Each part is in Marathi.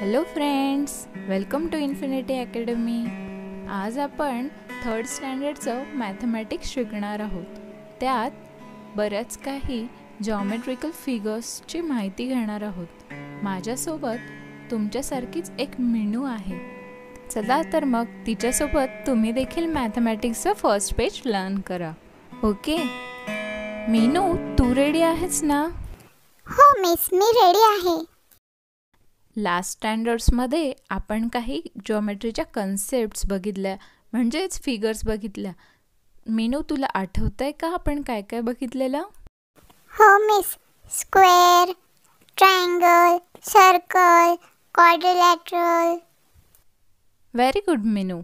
Hello friends welcome to Infinity Academy आज आपण थर्ड स्टँडर्डचं मॅथमॅटिक्स शिकणार आहोत त्यात बऱ्याच काही जॉमेट्रिकल फिगर्सची माहिती घेणार आहोत माझ्यासोबत तुमच्यासारखीच एक मेनू आहे चला तर मग तिच्यासोबत तुम्ही देखील मॅथमॅटिक्सचं फर्स्ट पेज लर्न करा ओके मेनू तू रेडी आहेस ना हो मिस मी रेडी आहे लास्ट स्टँडर्ड्समध्ये आपण काही ज्योमेट्रीच्या कन्सेप्ट्स बघितल्या म्हणजेच फिगर्स बघितल्या मेनू तुला आठवत आहे का आपण काय काय बघितलेलं हो miss square triangle circle quadrilateral very good Meenu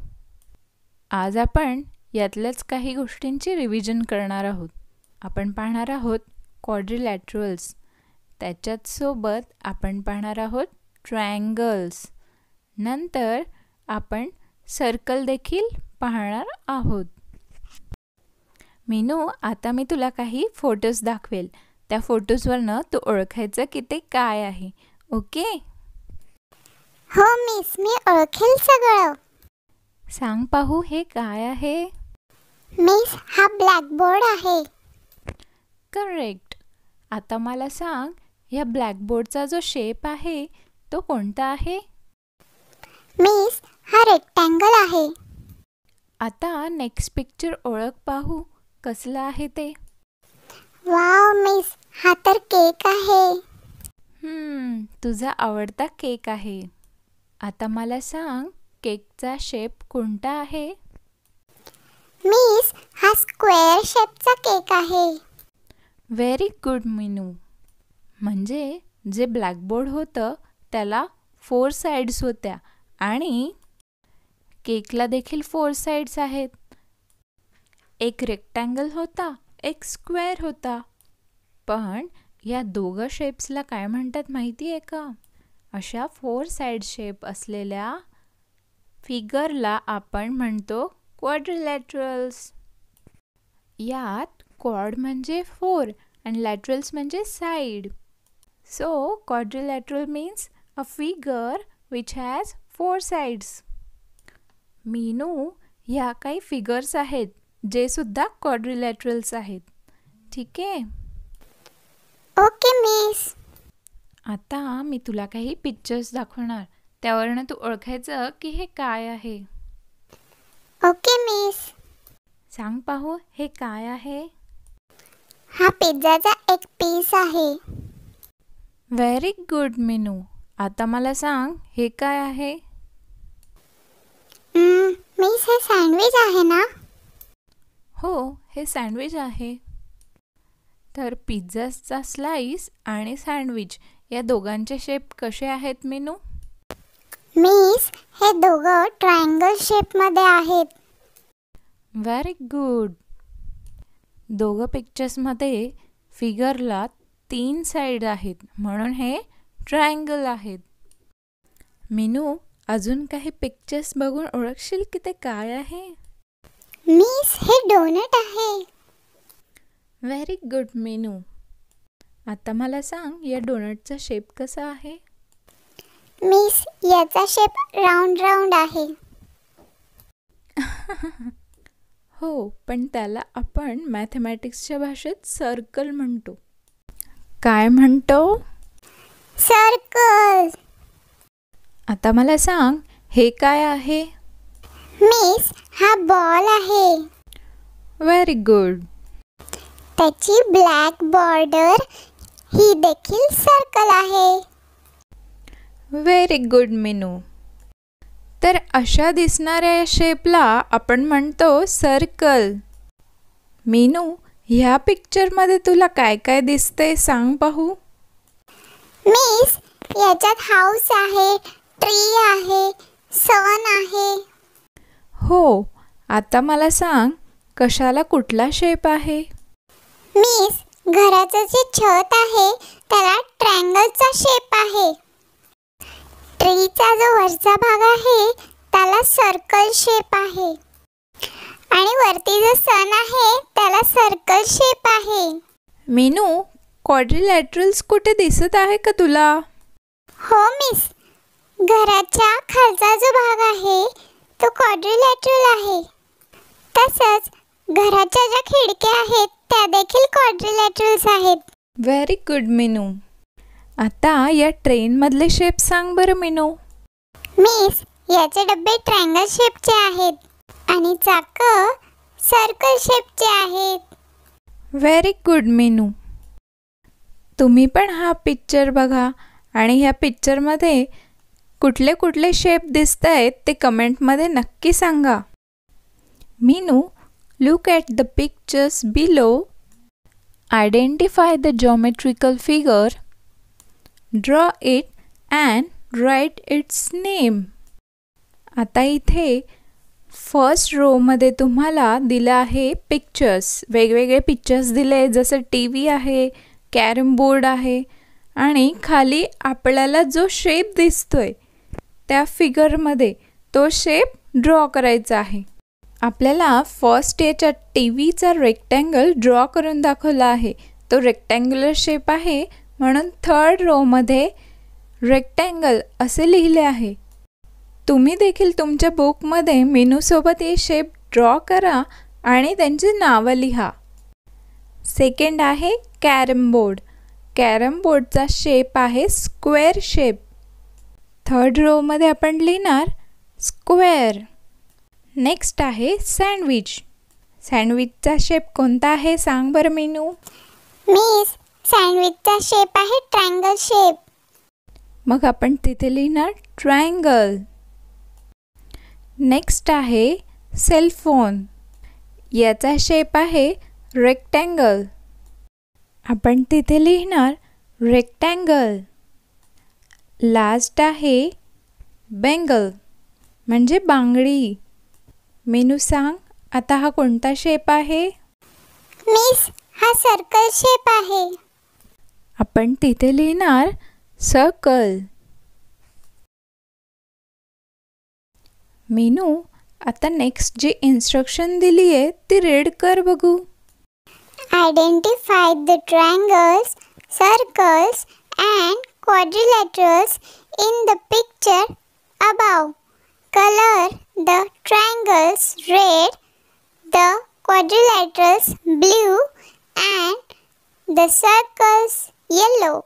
आज आपण यातल्याच काही गोष्टींची रिव्हिजन करणार आहोत आपण पाहणार आहोत क्वाड्रिलॅटरल्स सोबत आपण पाहणार आहोत ट्रायंगल्स नंतर आपण सर्कल देखील पाहणार आहोत मीनू आता मी तुला काही फोटोज दाखवेल त्या फोटोजवरनं तू ओळखायचं की ते काय आहे ओके हो मिस मी ओळखेल सगळं सांग पाहू हे काय आहे मिस हा ब्लॅकबोर्ड आहे करेक्ट आता मला सांग या ब्लॅकबोर्डचा जो शेप आहे तो कोणता आहे मिस हा रेक्टँगल आहे आता नेक्स्ट पिक्चर ओळख पाहू कसलं आहे ते वाव मिस हा तर केक आहे हम्म तुझा आवडता केक आहे आता मला सांग केकचा शेप कोणता आहे मिस हा स्क्वेअर शेपचा केक आहे व्हेरी गुड मिनू म्हणजे जे ब्लॅकबोर्ड होतं त्याला फोर साइड्स होत्या आणि केकला देखील फोर साइड्स आहेत एक रेक्टँगल होता एक स्क्वेअर होता पण या दोघं शेप्सला काय म्हणतात माहिती आहे का अशा फोर साइड शेप असलेल्या फिगरला आपण म्हणतो क्वाड्रिलॅटरल्स यात क्वाड म्हणजे फोर अँड लॅटरल्स म्हणजे side so quadrilateral means a figure which has four sides. Meenu ह्या काही फिगर्स आहेत जे सुद्धा क्वाड्रिलॅटरल्स आहेत ठीक आहे ओके मिस आता मी तुला काही पिक्चर्स दाखवणार त्यावरनं तू ओळखायचं की हे काय आहे ओके मिस सांग पाहू हे काय आहे हा पिझ्झाचा एक पीस आहे व्हेरी गुड मेनू आता मला सांग हे काय आहे हे सँडविच आहे ना हो हे सँडविच आहे तर पिझ्झाचा स्लाइस आणि सँडविच या दोघांचे शेप कसे आहेत मेनू मीस हे दोघं ट्रायंगल शेपमध्ये आहेत व्हेरी गुड दोघं पिक्चर्समध्ये फिगरला तीन साईड आहेत म्हणून हे ट्रायंगल आहेत मिनू अजून काही पिक्चर्स बघून ओळखशील की ते काय आहे मिस हे डोनट आहे व्हेरी गुड मेनू आता मला सांग या डोनटचा शेप कसा आहे मिस याचा शेप राऊंड राऊंड आहे हो पण त्याला आपण मॅथमॅटिक्सच्या भाषेत सर्कल म्हणतो काय म्हणतो सर्कल आता मला सांग हे काय आहे मिस हा बॉल आहे व्हेरी गुड त्याची ब्लॅक बॉर्डर ही देखील सर्कल आहे व्हेरी गुड मेनू तर अशा दिसणाऱ्या शेपला आपण म्हणतो सर्कल मेनू ह्या पिक्चरमध्ये तुला काय काय दिसतंय सांग पाहू मिस याच्यात हाऊस आहे ट्री आहे सन आहे हो आता मला सांग कशाला कुठला शेप आहे मिस घराचं जे छत आहे त्याला ट्रँगलचा शेप आहे ट्रीचा जो वरचा भाग आहे त्याला सर्कल शेप आहे आणि वरती जो सन आहे त्याला सर्कल शेप आहे मेनू क्वाड्रिलॅटरल्स कुठे दिसत आहे का तुला हो मिस घराच्या खालचा जो भाग आहे तो क्वाड्रिलॅटरल आहे तसंच घराच्या ज्या खिडक्या आहेत त्या देखील क्वाड्रिलॅटरल्स आहेत व्हेरी गुड मेनू आता या ट्रेनमधले शेप सांग बरं मेनू मिस याचे डब्बे ट्रायंगल शेपचे आहेत आणि चाक सर्कल शेपचे आहेत व्हेरी गुड मेनू तुम्ही पण हा पिक्चर बघा आणि ह्या पिक्चरमध्ये कुठले कुठले शेप दिसत आहेत ते कमेंटमध्ये नक्की सांगा Meenu look at the pictures below identify the geometrical figure draw it and write its name आता इथे फर्स्ट रोमध्ये तुम्हाला दिलं आहे पिक्चर्स वेगवेगळे पिक्चर्स दिले जसं टी व्ही आहे कॅरम बोर्ड आहे आणि खाली आपल्याला जो शेप दिसतोय त्या फिगरमध्ये तो शेप ड्रॉ करायचा आहे आपल्याला फर्स्ट याच्या टी व्हीचा रेक्टँगल ड्रॉ करून दाखवला आहे तो रेक्टँग्युलर शेप आहे म्हणून थर्ड रोमध्ये रेक्टँगल असे लिहिले आहे तुम्ही देखील तुमच्या बुकमध्ये मेनूसोबत हे शेप ड्रॉ करा आणि त्यांची नावं लिहा सेकंड आहे कॅरम बोर्ड कॅरम बोर्डचा शेप आहे स्क्वेअर शेप थर्ड रोमध्ये आपण लिहिणार स्क्वेअर नेक्स्ट आहे सँडविच सँडविचचा शेप कोणता आहे सांग बरं मेनू मिस सँडविचचा शेप आहे ट्रँगल शेप मग आपण तिथे लिहिणार ट्रँगल नेक्स्ट आहे सेलफोन याचा शेप आहे रेक्टँगल आपण तिथे लिहिणार रेक्टँगल लास्ट आहे बेंगल म्हणजे बांगडी मेनू सांग आता हा कोणता शेप आहे मिस हा सर्कल शेप आहे आपण तिथे लिहिणार सर्कल मेनू आता नेक्स्ट जी इन्स्ट्रक्शन दिली आहे ती रेड कर बघू Identify the triangles, circles and quadrilaterals in the picture above. Color the triangles red, the quadrilaterals blue and the circles yellow.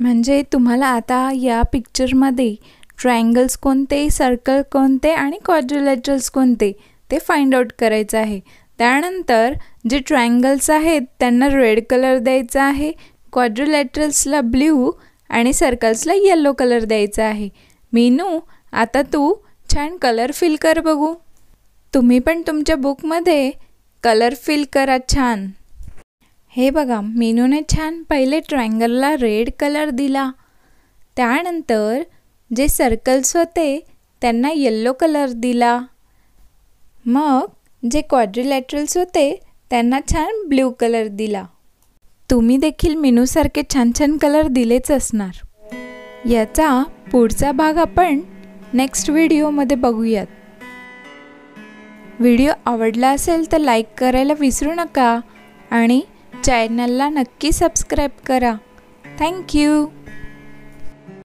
म्हणजे तुम्हाला आता या पिक्चरमध्ये ट्रायंगल्स कोणते सर्कल कोणते आणि क्वाड्रिलेटर्स कोणते ते फाइंड आउट करायचं आहे त्यानंतर जे ट्रायंगल्स आहेत त्यांना रेड कलर द्यायचा आहे क्वाड्रिलॅटरल्सला ब्ल्यू आणि सर्कल्सला येल्लो कलर द्यायचा आहे मीनू आता तू छान कलर फिल कर बघू तुम्ही पण तुमच्या बुकमध्ये कलर फिल करा छान हे बघा मीनूने छान पहिले ट्रायंगलला रेड कलर दिला त्यानंतर जे सर्कल्स होते त्यांना येल्लो कलर दिला मग जे क्वाड्रिलॅटरल्स होते त्यांना छान ब्ल्यू कलर दिला तुम्ही देखील मेनूसारखे छान छान कलर दिलेच असणार याचा पुढचा भाग आपण नेक्स्ट व्हिडिओमध्ये बघूयात व्हिडिओ आवडला असेल तर लाईक करायला विसरू नका आणि चॅनलला नक्की सबस्क्राईब करा थँक्यू